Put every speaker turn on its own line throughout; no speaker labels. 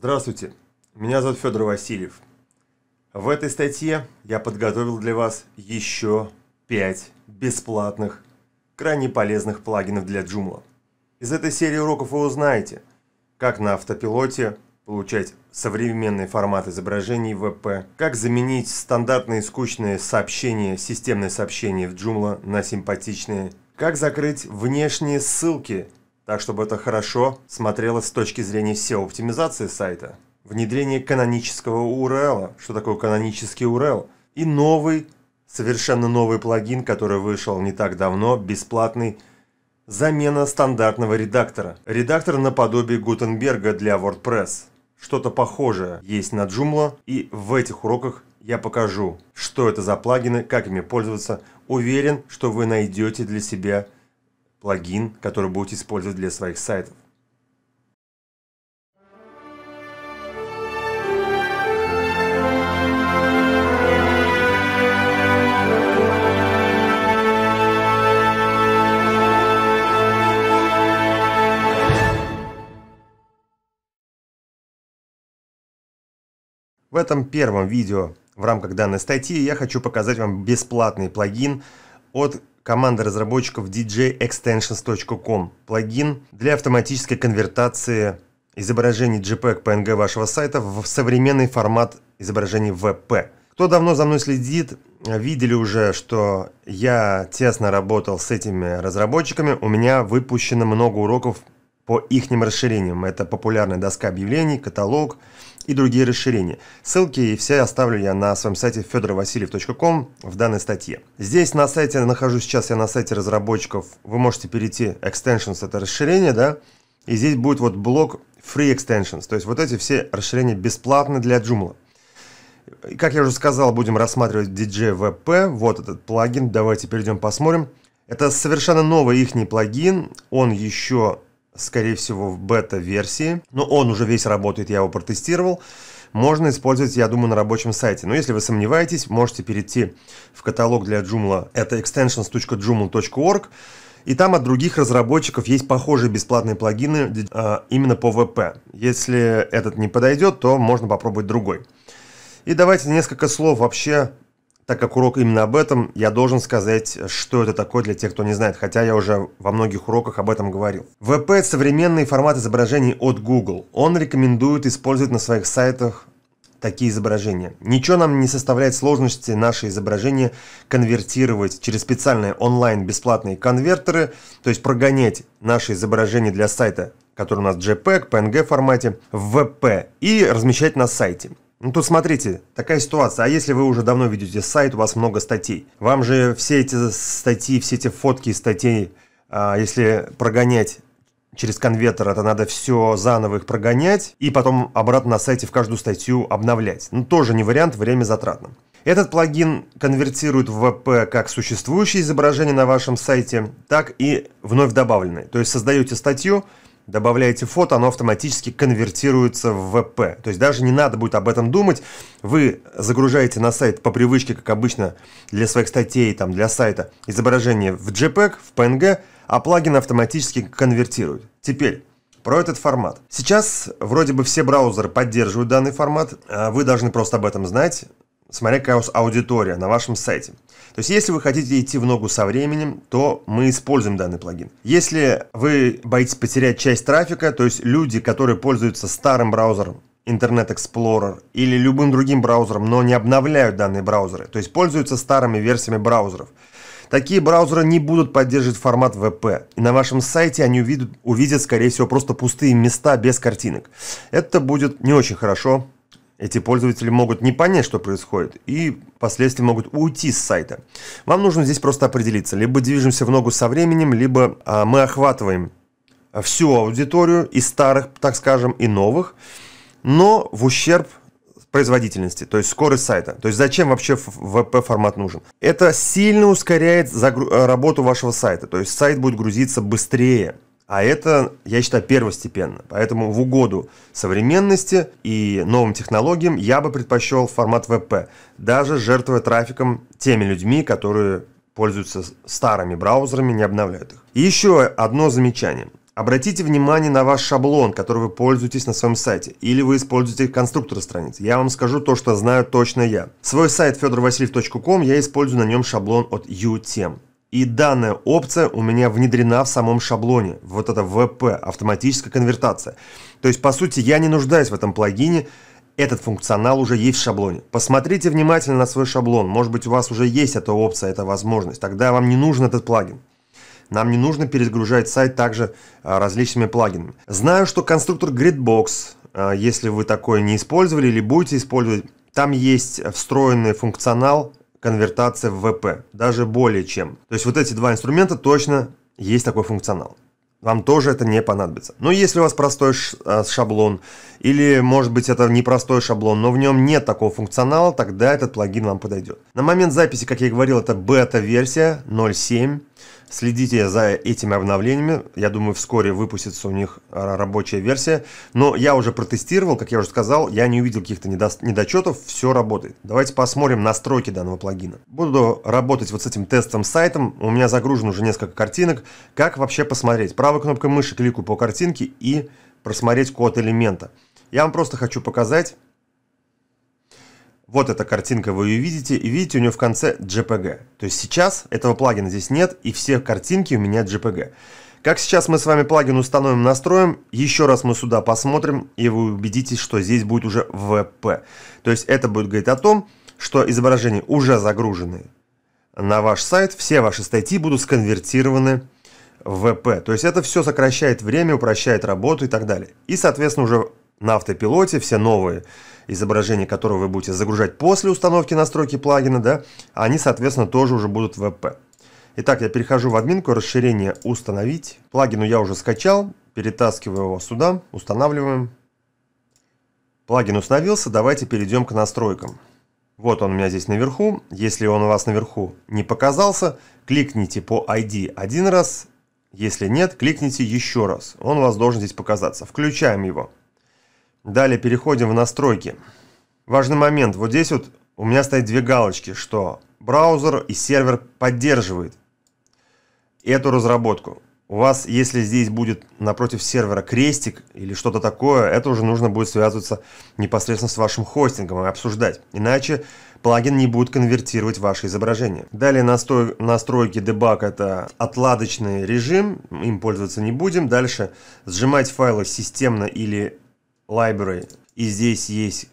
Здравствуйте, меня зовут Федор Васильев. В этой статье я подготовил для вас еще 5 бесплатных, крайне полезных плагинов для Joomla. Из этой серии уроков вы узнаете, как на автопилоте получать современный формат изображений в ВП, как заменить стандартные скучные сообщения, системные сообщения в Joomla на симпатичные, как закрыть внешние ссылки так чтобы это хорошо смотрелось с точки зрения SEO-оптимизации сайта, внедрение канонического URL, что такое канонический URL, и новый, совершенно новый плагин, который вышел не так давно, бесплатный, замена стандартного редактора. Редактор наподобие Гутенберга для WordPress. Что-то похожее есть на Joomla, и в этих уроках я покажу, что это за плагины, как ими пользоваться. Уверен, что вы найдете для себя плагин, который будете использовать для своих сайтов. В этом первом видео в рамках данной статьи я хочу показать вам бесплатный плагин от команда разработчиков djextensions.com, плагин для автоматической конвертации изображений JPEG PNG e e вашего сайта в современный формат изображений VP. Кто давно за мной следит, видели уже, что я тесно работал с этими разработчиками. У меня выпущено много уроков по ихним расширениям. Это популярная доска объявлений, каталог и другие расширения. Ссылки и все оставлю я на своем сайте fedorovasильев.com в данной статье. Здесь на сайте, нахожусь сейчас я на сайте разработчиков, вы можете перейти, extensions это расширение, да, и здесь будет вот блок free extensions, то есть вот эти все расширения бесплатны для Joomla. Как я уже сказал, будем рассматривать DJVP, вот этот плагин, давайте перейдем посмотрим. Это совершенно новый ихний плагин, он еще скорее всего, в бета-версии. Но он уже весь работает, я его протестировал. Можно использовать, я думаю, на рабочем сайте. Но если вы сомневаетесь, можете перейти в каталог для Joomla. Это extensions.joomla.org. И там от других разработчиков есть похожие бесплатные плагины э, именно по VP. Если этот не подойдет, то можно попробовать другой. И давайте несколько слов вообще так как урок именно об этом, я должен сказать, что это такое для тех, кто не знает, хотя я уже во многих уроках об этом говорил. VP – современный формат изображений от Google. Он рекомендует использовать на своих сайтах такие изображения. Ничего нам не составляет сложности наши изображения конвертировать через специальные онлайн бесплатные конвертеры, то есть прогонять наши изображения для сайта, который у нас JPEG, PNG формате, в VP и размещать на сайте. Ну тут смотрите, такая ситуация, а если вы уже давно ведете сайт, у вас много статей, вам же все эти статьи, все эти фотки и статей, а, если прогонять через конвертер, это надо все заново их прогонять и потом обратно на сайте в каждую статью обновлять. Ну тоже не вариант, время затратно. Этот плагин конвертирует в ВП как существующее изображение на вашем сайте, так и вновь добавленное. То есть создаете статью, добавляете фото, оно автоматически конвертируется в ВП. То есть даже не надо будет об этом думать. Вы загружаете на сайт по привычке, как обычно, для своих статей, там, для сайта, изображение в JPEG, в PNG, а плагин автоматически конвертирует. Теперь, про этот формат. Сейчас вроде бы все браузеры поддерживают данный формат, а вы должны просто об этом знать смотря какая у вас аудитория на вашем сайте. То есть, если вы хотите идти в ногу со временем, то мы используем данный плагин. Если вы боитесь потерять часть трафика, то есть люди, которые пользуются старым браузером, Internet Explorer или любым другим браузером, но не обновляют данные браузеры, то есть пользуются старыми версиями браузеров, Такие браузеры не будут поддерживать формат WP, и на вашем сайте они увидят, увидят, скорее всего, просто пустые места без картинок. Это будет не очень хорошо эти пользователи могут не понять, что происходит, и впоследствии могут уйти с сайта. Вам нужно здесь просто определиться. Либо движемся в ногу со временем, либо а, мы охватываем а, всю аудиторию, и старых, так скажем, и новых, но в ущерб производительности, то есть скорость сайта. То есть зачем вообще VP формат нужен? Это сильно ускоряет а, работу вашего сайта, то есть сайт будет грузиться быстрее – а это, я считаю, первостепенно. Поэтому в угоду современности и новым технологиям я бы предпочел формат ВП, даже жертвуя трафиком теми людьми, которые пользуются старыми браузерами, не обновляют их. И еще одно замечание. Обратите внимание на ваш шаблон, который вы пользуетесь на своем сайте, или вы используете конструктор страниц. Я вам скажу то, что знаю точно я. Свой сайт fedorvasiliev.com я использую на нем шаблон от UTM. И данная опция у меня внедрена в самом шаблоне, вот это VP, автоматическая конвертация. То есть, по сути, я не нуждаюсь в этом плагине, этот функционал уже есть в шаблоне. Посмотрите внимательно на свой шаблон, может быть у вас уже есть эта опция, эта возможность, тогда вам не нужен этот плагин. Нам не нужно перегружать сайт также а, различными плагинами. Знаю, что конструктор Gridbox, а, если вы такое не использовали или будете использовать, там есть встроенный функционал конвертация в ВП, даже более чем. То есть вот эти два инструмента точно есть такой функционал. Вам тоже это не понадобится. Но если у вас простой э, шаблон, или может быть это не простой шаблон, но в нем нет такого функционала, тогда этот плагин вам подойдет. На момент записи, как я и говорил, это бета-версия 0.7. Следите за этими обновлениями. Я думаю, вскоре выпустится у них а, рабочая версия. Но я уже протестировал, как я уже сказал, я не увидел каких-то недо... недочетов, все работает. Давайте посмотрим настройки данного плагина. Буду работать вот с этим тестом сайтом. У меня загружено уже несколько картинок. Как вообще посмотреть? Правой кнопкой мыши кликаю по картинке и просмотреть код элемента. Я вам просто хочу показать, вот эта картинка, вы ее видите, и видите, у нее в конце JPG. То есть сейчас этого плагина здесь нет, и все картинки у меня JPG. Как сейчас мы с вами плагин установим, настроим, еще раз мы сюда посмотрим, и вы убедитесь, что здесь будет уже VP. То есть это будет говорить о том, что изображения уже загружены на ваш сайт, все ваши статьи будут сконвертированы в VP. То есть это все сокращает время, упрощает работу и так далее. И, соответственно, уже на автопилоте все новые изображения, которые вы будете загружать после установки настройки плагина, да, они, соответственно, тоже уже будут в WebP. Итак, я перехожу в админку, расширение «Установить». Плагину я уже скачал, перетаскиваю его сюда, устанавливаем. Плагин установился, давайте перейдем к настройкам. Вот он у меня здесь наверху. Если он у вас наверху не показался, кликните по ID один раз. Если нет, кликните еще раз. Он у вас должен здесь показаться. Включаем его. Далее переходим в настройки. Важный момент. Вот здесь вот у меня стоят две галочки, что браузер и сервер поддерживают эту разработку. У вас, если здесь будет напротив сервера крестик или что-то такое, это уже нужно будет связываться непосредственно с вашим хостингом и обсуждать. Иначе плагин не будет конвертировать ваше изображение. Далее настрой, настройки дебаг это отладочный режим, им пользоваться не будем. Дальше сжимать файлы системно или library, и здесь есть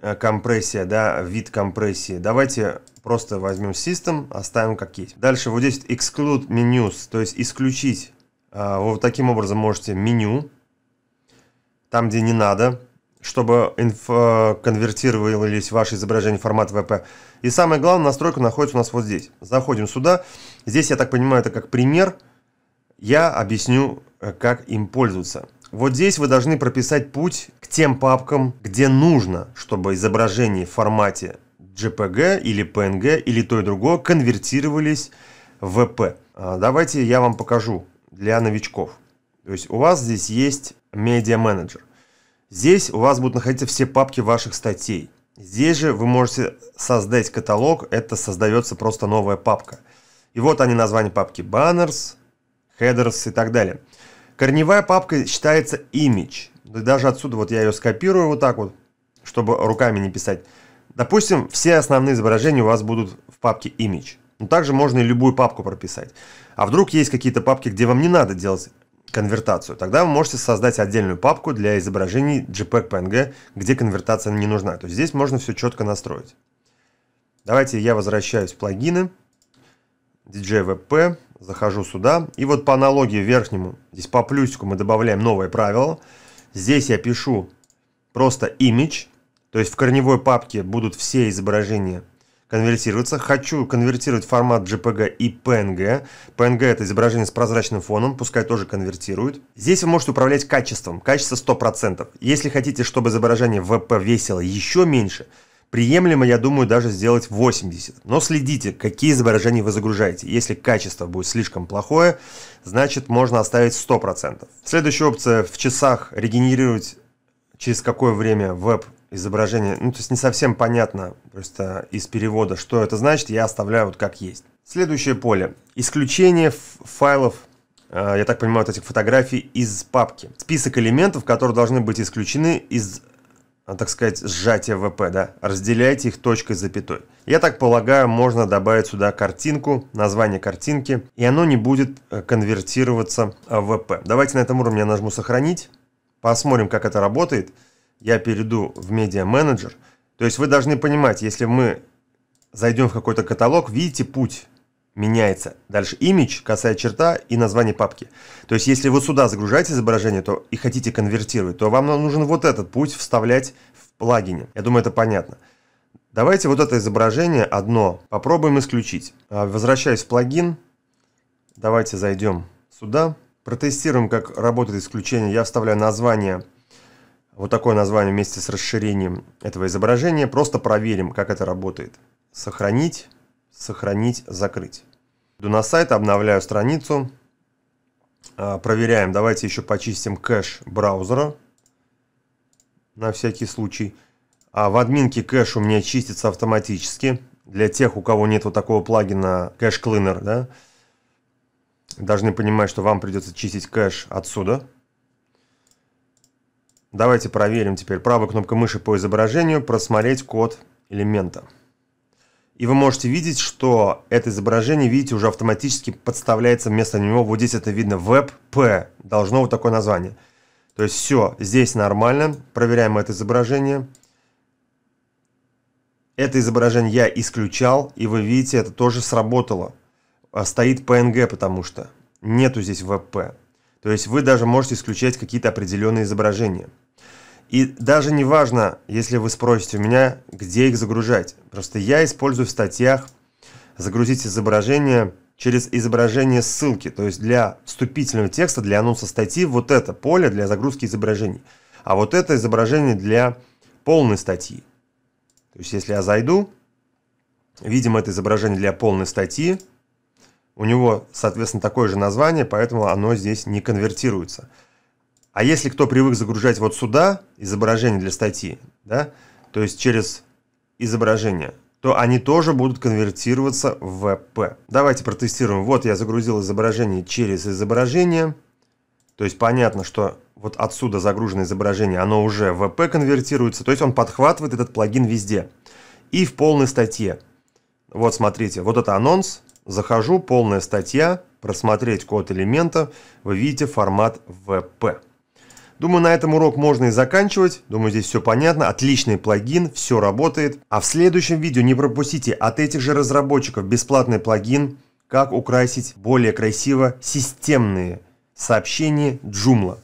э, компрессия, да, вид компрессии. Давайте просто возьмем system, оставим как есть. Дальше вот здесь exclude menus, то есть исключить. А, вот таким образом можете меню, там где не надо, чтобы э, конвертировались ваши изображения в формат VP. И самое главное, настройка находится у нас вот здесь. Заходим сюда. Здесь, я так понимаю, это как пример. Я объясню, э, как им пользоваться. Вот здесь вы должны прописать путь к тем папкам, где нужно, чтобы изображения в формате JPG или PNG или то и другое конвертировались в VP. А, давайте я вам покажу для новичков. То есть у вас здесь есть Media Manager. Здесь у вас будут находиться все папки ваших статей. Здесь же вы можете создать каталог, это создается просто новая папка. И вот они названия папки Banners, Headers и так далее. Корневая папка считается image. Даже отсюда вот я ее скопирую вот так вот, чтобы руками не писать. Допустим, все основные изображения у вас будут в папке image. Но также можно и любую папку прописать. А вдруг есть какие-то папки, где вам не надо делать конвертацию, тогда вы можете создать отдельную папку для изображений JPEG PNG, где конвертация не нужна. То есть здесь можно все четко настроить. Давайте я возвращаюсь в плагины, DJVP, захожу сюда, и вот по аналогии верхнему, здесь по плюсику мы добавляем новое правило. Здесь я пишу просто image, то есть в корневой папке будут все изображения конвертироваться. Хочу конвертировать формат JPG и PNG. PNG это изображение с прозрачным фоном, пускай тоже конвертируют Здесь вы можете управлять качеством, качество 100%. Если хотите, чтобы изображение VP весело еще меньше – Приемлемо, я думаю, даже сделать 80. Но следите, какие изображения вы загружаете. Если качество будет слишком плохое, значит можно оставить 100%. Следующая опция в часах регенерировать через какое время веб изображение. Ну, то есть не совсем понятно просто из перевода, что это значит. Я оставляю вот как есть. Следующее поле. Исключение файлов э, я так понимаю, вот этих фотографий из папки. Список элементов, которые должны быть исключены из а, так сказать, сжатие ВП, да, разделяйте их точкой запятой. Я так полагаю, можно добавить сюда картинку, название картинки, и оно не будет э, конвертироваться а, в ВП. Давайте на этом уровне я нажму «Сохранить», посмотрим, как это работает. Я перейду в «Медиа менеджер». То есть вы должны понимать, если мы зайдем в какой-то каталог, видите путь – меняется. Дальше image, косая черта и название папки. То есть, если вы сюда загружаете изображение то и хотите конвертировать, то вам нужен вот этот путь вставлять в плагине. Я думаю, это понятно. Давайте вот это изображение одно попробуем исключить. А, возвращаясь в плагин, давайте зайдем сюда. Протестируем, как работает исключение. Я вставляю название, вот такое название вместе с расширением этого изображения. Просто проверим, как это работает. Сохранить сохранить, закрыть. Иду на сайт, обновляю страницу, а, проверяем, давайте еще почистим кэш браузера на всякий случай. А в админке кэш у меня чистится автоматически. Для тех, у кого нет вот такого плагина кэш Cleaner, да, должны понимать, что вам придется чистить кэш отсюда. Давайте проверим теперь. Правой кнопкой мыши по изображению «Просмотреть код элемента». И вы можете видеть, что это изображение, видите, уже автоматически подставляется вместо него. Вот здесь это видно WebP. Должно вот такое название. То есть все, здесь нормально. Проверяем это изображение. Это изображение я исключал, и вы видите, это тоже сработало. А, стоит PNG, потому что нету здесь WebP. То есть вы даже можете исключать какие-то определенные изображения. И даже не важно, если вы спросите у меня, где их загружать. Просто я использую в статьях загрузить изображение через изображение ссылки. То есть для вступительного текста, для анонса статьи, вот это поле для загрузки изображений. А вот это изображение для полной статьи. То есть если я зайду, видим это изображение для полной статьи. У него, соответственно, такое же название, поэтому оно здесь не конвертируется. А если кто привык загружать вот сюда изображение для статьи, да, то есть через изображение, то они тоже будут конвертироваться в WebP. Давайте протестируем. Вот я загрузил изображение через изображение. То есть понятно, что вот отсюда загруженное изображение, оно уже в WebP конвертируется. То есть он подхватывает этот плагин везде. И в полной статье. Вот смотрите, вот это анонс. Захожу, полная статья, просмотреть код элемента. Вы видите формат WebP. Думаю, на этом урок можно и заканчивать. Думаю, здесь все понятно. Отличный плагин, все работает. А в следующем видео не пропустите от этих же разработчиков бесплатный плагин, как украсить более красиво системные сообщения Joomla.